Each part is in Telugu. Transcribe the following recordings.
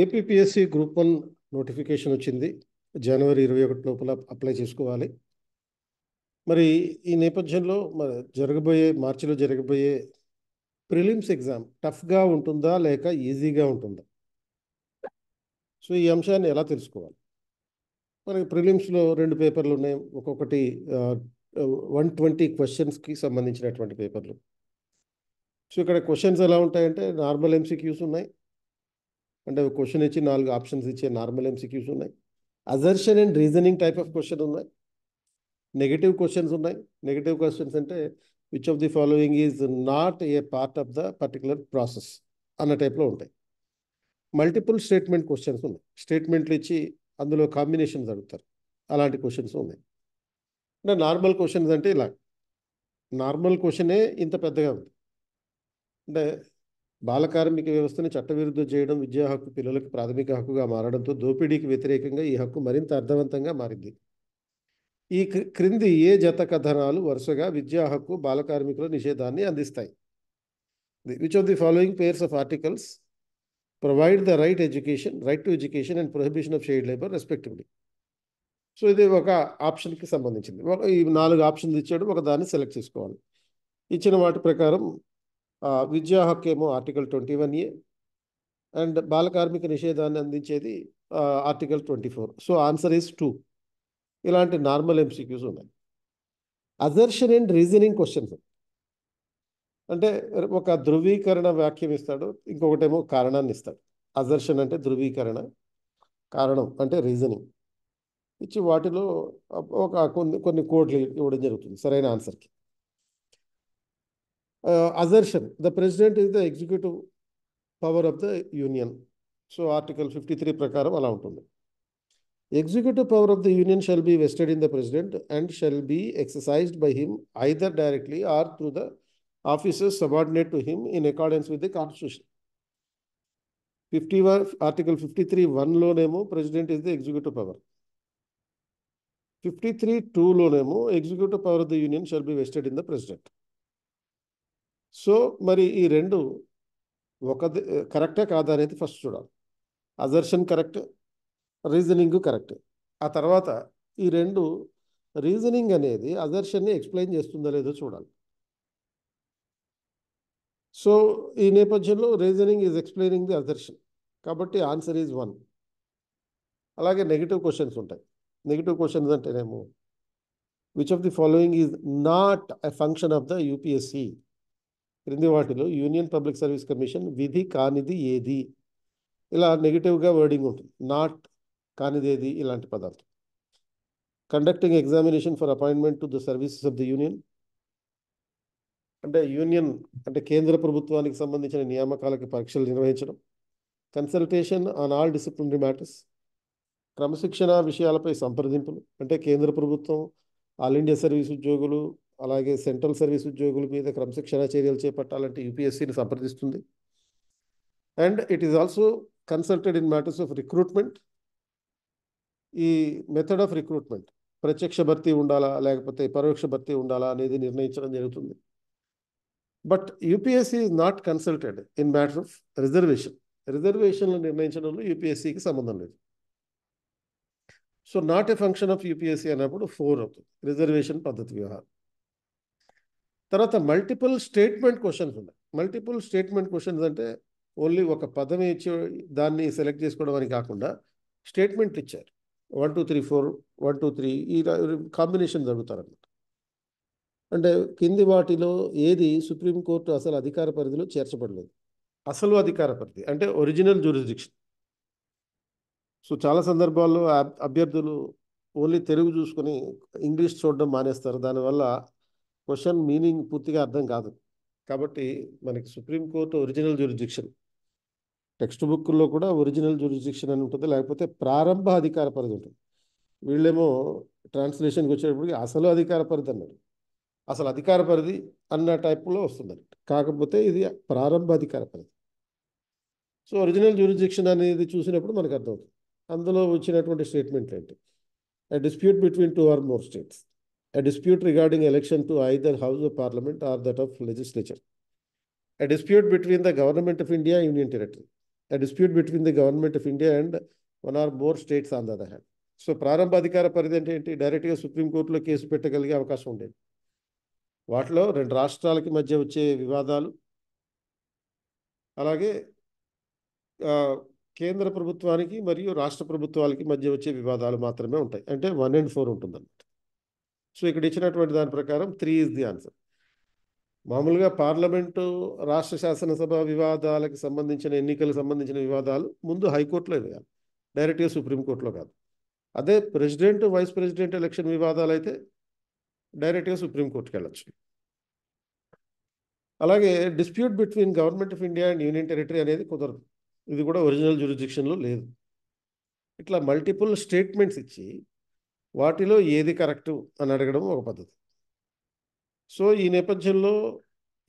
ఏపీఎస్సి గ్రూప్ వన్ నోటిఫికేషన్ వచ్చింది జనవరి ఇరవై ఒకటి లోపల అప్లై చేసుకోవాలి మరి ఈ నేపథ్యంలో మరి జరగబోయే మార్చిలో జరగబోయే ప్రిలిమ్స్ ఎగ్జామ్ టఫ్గా ఉంటుందా లేక ఈజీగా ఉంటుందా సో ఈ అంశాన్ని ఎలా తెలుసుకోవాలి మనకి ప్రిలిమ్స్లో రెండు పేపర్లు ఉన్నాయి ఒక్కొక్కటి వన్ ట్వంటీ క్వశ్చన్స్కి సంబంధించినటువంటి పేపర్లు సో ఇక్కడ క్వశ్చన్స్ ఎలా ఉంటాయంటే నార్మల్ ఎంసీక్యూస్ ఉన్నాయి అంటే క్వశ్చన్ ఇచ్చి నాలుగు ఆప్షన్స్ ఇచ్చే నార్మల్ ఎంసీక్యూస్ ఉన్నాయి assertion and reasoning type of question ఉన్నాయి నెగిటివ్ క్వశ్చన్స్ ఉన్నాయి నెగిటివ్ క్వశ్చన్స్ అంటే which of the following is not a part of the particular process అన్న టైప్లో ఉంటాయి మల్టిపుల్ స్టేట్మెంట్ క్వశ్చన్స్ ఉన్నాయి స్టేట్మెంట్లు ఇచ్చి అందులో కాంబినేషన్స్ అడుగుతారు అలాంటి క్వశ్చన్స్ ఉన్నాయి అంటే నార్మల్ క్వశ్చన్స్ అంటే ఇలా నార్మల్ క్వశ్చనే ఇంత పెద్దగా ఉంది అంటే బాల కార్మిక వ్యవస్థను చట్టవిరుద్ధం చేయడం విద్యా హక్కు పిల్లలకు ప్రాథమిక హక్కుగా మారడంతో దోపిడీకి వ్యతిరేకంగా ఈ హక్కు మరింత అర్థవంతంగా మారింది ఈ క్రింది ఏ జత కథనాలు వరుసగా విద్యా హక్కు బాల కార్మికుల నిషేధాన్ని అందిస్తాయి which of the following pairs of articles provide the right education right to education and prohibition of child labour respectively so ఇది ఒక ఆప్షన్కి సంబంధించింది ఈ నాలుగు ఆప్షన్లు ఇచ్చాడు ఒక దాన్ని సెలెక్ట్ చేసుకోవాలి ఇచ్చిన వాటి ప్రకారం విద్యా హక్కు ఏమో article twenty one A and బాల కార్మిక నిషేధాన్ని అందించేది article twenty four so answer is two ఇలాంటి నార్మల్ ఎంసీక్యూస్ ఉన్నాయి అజర్షన్ అండ్ రీజనింగ్ క్వశ్చన్స్ అంటే ఒక ధృవీకరణ వాక్యం ఇస్తాడు ఇంకొకటేమో కారణాన్ని ఇస్తాడు అజర్షన్ అంటే ధృవీకరణ కారణం అంటే రీజనింగ్ ఇచ్చి వాటిలో ఒక కొన్ని కొన్ని కోడ్లు ఇవ్వడం జరుగుతుంది సరైన ఆన్సర్కి uh, assertion. The president is the executive power of the union. So Article 53 prakaram to me. Executive power of the union shall be vested in the president and shall be exercised by him either directly or through the officers subordinate to him in accordance with the constitution. 51 article 53 1 లోనేమో president President is the executive power. Fifty three Two, Lo Nemo. Executive power of the Union shall be vested in the President. So మరి ఈ రెండు ఒక కరెక్టే కాదా అనేది ఫస్ట్ చూడాలి అజర్షన్ కరెక్ట్ రీజనింగ్ కరెక్ట్ ఆ తర్వాత ఈ రెండు రీజనింగ్ అనేది అజర్షన్ని ఎక్స్ప్లెయిన్ చేస్తుందో లేదో చూడాలి సో ఈ నేపథ్యంలో reasoning is explaining the assertion కాబట్టి ఆన్సర్ ఈజ్ వన్ అలాగే నెగిటివ్ క్వశ్చన్స్ ఉంటాయి నెగిటివ్ క్వశ్చన్స్ అంటేనేమో which of the following is not a function of the UPSC క్రింది వాటిలో యూనియన్ పబ్లిక్ సర్వీస్ కమిషన్ విధి కానిది ఏది ఇలా నెగిటివ్గా వర్డింగ్ ఉంటుంది నాట్ కానిది ఏది ఇలాంటి పదాలు conducting examination for appointment to the services of the union అంటే యూనియన్ అంటే కేంద్ర ప్రభుత్వానికి సంబంధించిన నియామకాలకి పరీక్షలు నిర్వహించడం consultation on all disciplinary matters క్రమశిక్షణ విషయాలపై సంప్రదింపులు అంటే కేంద్ర ప్రభుత్వం ఆల్ ఇండియా సర్వీస్ ఉద్యోగులు అలాగే సెంట్రల్ సర్వీస్ ఉద్యోగుల మీద క్రమశిక్షణా చర్యలు చేపట్టాలంటే యూపీఎస్సీని సంప్రదిస్తుంది and it is also consulted in matters of recruitment ఈ మెథడ్ ఆఫ్ రిక్రూట్మెంట్ ప్రత్యక్ష భర్తీ ఉండాలా లేకపోతే పరోక్ష భర్తీ ఉండాలా అనేది నిర్ణయించడం జరుగుతుంది but UPSC is not consulted in matter of reservation రిజర్వేషన్లు నిర్ణయించడంలో యూపీఎస్సీకి సంబంధం లేదు so not a function of UPSC అన్నప్పుడు ఫోర్ అవుతుంది రిజర్వేషన్ పద్ధతి వ్యవహారం తర్వాత మల్టిపుల్ స్టేట్మెంట్ క్వశ్చన్స్ ఉన్నాయి మల్టిపుల్ స్టేట్మెంట్ క్వశ్చన్స్ అంటే ఓన్లీ ఒక పదం ఇచ్చి దాన్ని సెలెక్ట్ చేసుకోవడం అని కాకుండా స్టేట్మెంట్ ఇచ్చారు one two three four one two three ఈ కాంబినేషన్ జరుగుతారనమాట అంటే కింది వాటిలో ఏది సుప్రీంకోర్టు అసలు అధికార పరిధిలో చేర్చబడలేదు అసలు అధికార పరిధి అంటే ఒరిజినల్ జ్యూరిస్డిక్షన్ సో చాలా సందర్భాల్లో అభ్యర్థులు ఓన్లీ తెలుగు చూసుకొని ఇంగ్లీష్ చూడడం మానేస్తారు దానివల్ల క్వశ్చన్ మీనింగ్ పూర్తిగా అర్థం కాదు కాబట్టి మనకి సుప్రీంకోర్టు ఒరిజినల్ జ్యూరిజిక్షన్ టెక్స్ట్ బుక్లో కూడా ఒరిజినల్ జ్యూరిజిక్షన్ అని ఉంటుంది లేకపోతే ప్రారంభ అధికార పరిధి ఉంటుంది వీళ్ళేమో ట్రాన్స్లేషన్కి వచ్చేటప్పటికి అసలు అధికార పరిధి అన్నారు అసలు అధికార పరిధి అన్న టైప్లో వస్తుంది కాకపోతే ఇది ప్రారంభ అధికార పరిధి సో ఒరిజినల్ జ్యూరిజిక్షన్ అనేది చూసినప్పుడు మనకు అర్థమవుతుంది అందులో వచ్చినటువంటి స్టేట్మెంట్ ఏంటి dispute between two or more states a dispute regarding election to either House of Parliament or that of Legislature, a dispute between the Government of India and Union Territory, a dispute between the Government of India and one or more states on the other hand so ప్రారంభ అధికార పరిధి అంటే ఏంటి డైరెక్ట్గా సుప్రీంకోర్టులో కేసు పెట్టగలిగే అవకాశం ఉండేది వాటిలో రెండు రాష్ట్రాలకి మధ్య వచ్చే వివాదాలు అలాగే కేంద్ర ప్రభుత్వానికి మరియు రాష్ట్ర ప్రభుత్వాలకి మధ్య వచ్చే వివాదాలు మాత్రమే ఉంటాయి అంటే వన్ అండ్ ఫోర్ ఉంటుందన్నమాట సో ఇక్కడ ఇచ్చినటువంటి దాని ప్రకారం త్రీ ఈజ్ ది ఆన్సర్ మామూలుగా పార్లమెంటు రాష్ట్ర శాసనసభ వివాదాలకు సంబంధించిన ఎన్నికలకు సంబంధించిన వివాదాలు ముందు హైకోర్టులో వేయాలి డైరెక్ట్గా సుప్రీంకోర్టులో కాదు అదే ప్రెసిడెంట్ వైస్ ప్రెసిడెంట్ ఎలక్షన్ వివాదాలు అయితే డైరెక్ట్గా సుప్రీంకోర్టుకి వెళ్ళచ్చు అలాగే dispute between government of India and union territory అనేది కుదరదు ఇది కూడా ఒరిజినల్ జ్యూరిడిక్షన్లో లేదు ఇట్లా మల్టిపుల్ స్టేట్మెంట్స్ ఇచ్చి వాటిలో ఏది కరెక్టు అని అడగడం ఒక పద్ధతి సో ఈ నేపథ్యంలో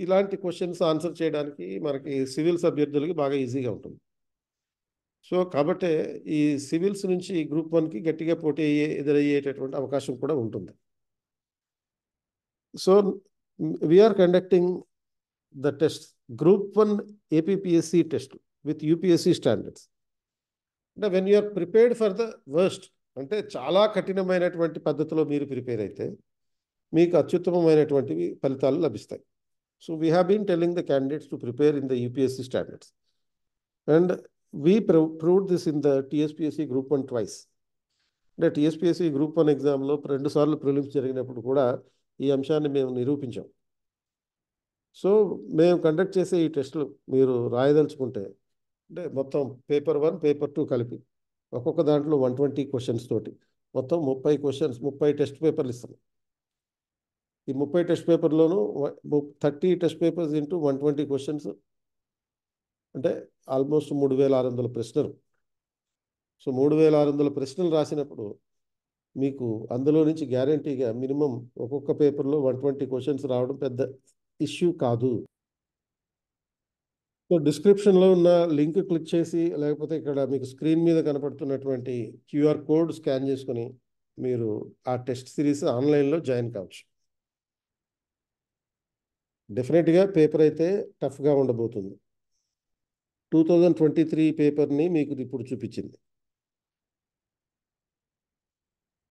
ఇలాంటి క్వశ్చన్స్ ఆన్సర్ చేయడానికి మనకి సివిల్స్ అభ్యర్థులకి బాగా ఈజీగా ఉంటుంది సో కాబట్టే ఈ సివిల్స్ నుంచి గ్రూప్ వన్కి గట్టిగా పోటీ అయ్యే ఎదురయ్యేటటువంటి అవకాశం కూడా ఉంటుంది so we're conducting the test group one APPSC test with UPSC standards అంటే when you prepared for the worst అంటే చాలా కఠినమైనటువంటి పద్ధతిలో మీరు ప్రిపేర్ అయితే మీకు అత్యుత్తమమైనటువంటివి ఫలితాలు లభిస్తాయి so we have been telling the candidates to prepare in the UPSC standards and we proved this in the TSPSC group one twice అంటే టీఎస్పిఎస్సి గ్రూప్ వన్ ఎగ్జామ్లో రెండుసార్లు ప్రిలిమ్స్ జరిగినప్పుడు కూడా ఈ అంశాన్ని మేము నిరూపించాం సో మేము కండక్ట్ చేసే ఈ టెస్టులు మీరు రాయదలుచుకుంటే అంటే మొత్తం పేపర్ వన్ పేపర్ టూ కలిపి ఒక్కొక్క దాంట్లో వన్ ట్వంటీ క్వశ్చన్స్ తోటి మొత్తం ముప్పై క్వశ్చన్స్ ముప్పై టెస్ట్ పేపర్లు ఇస్తాను ఈ ముప్పై టెస్ట్ పేపర్లోనూ thirty test papers into one twenty questions అంటే ఆల్మోస్ట్ మూడు వేల ఆరు వందల ప్రశ్నలు సో మూడు వేల ఆరు వందల ప్రశ్నలు రాసినప్పుడు మీకు అందులో నుంచి గ్యారంటీగా మినిమం ఒక్కొక్క పేపర్లో వన్ ట్వంటీ క్వశ్చన్స్ రావడం పెద్ద ఇష్యూ కాదు సో డిస్క్రిప్షన్లో ఉన్న లింక్ క్లిక్ చేసి లేకపోతే ఇక్కడ మీకు స్క్రీన్ మీద కనపడుతున్నటువంటి క్యూఆర్ కోడ్ స్కాన్ చేసుకుని మీరు ఆ టెస్ట్ సిరీస్ ఆన్లైన్లో జాయిన్ కావచ్చు డెఫినెట్గా పేపర్ అయితే టఫ్గా ఉండబోతుంది టూ థౌజండ్ ట్వంటీ త్రీ పేపర్ని మీకు ఇప్పుడు చూపించింది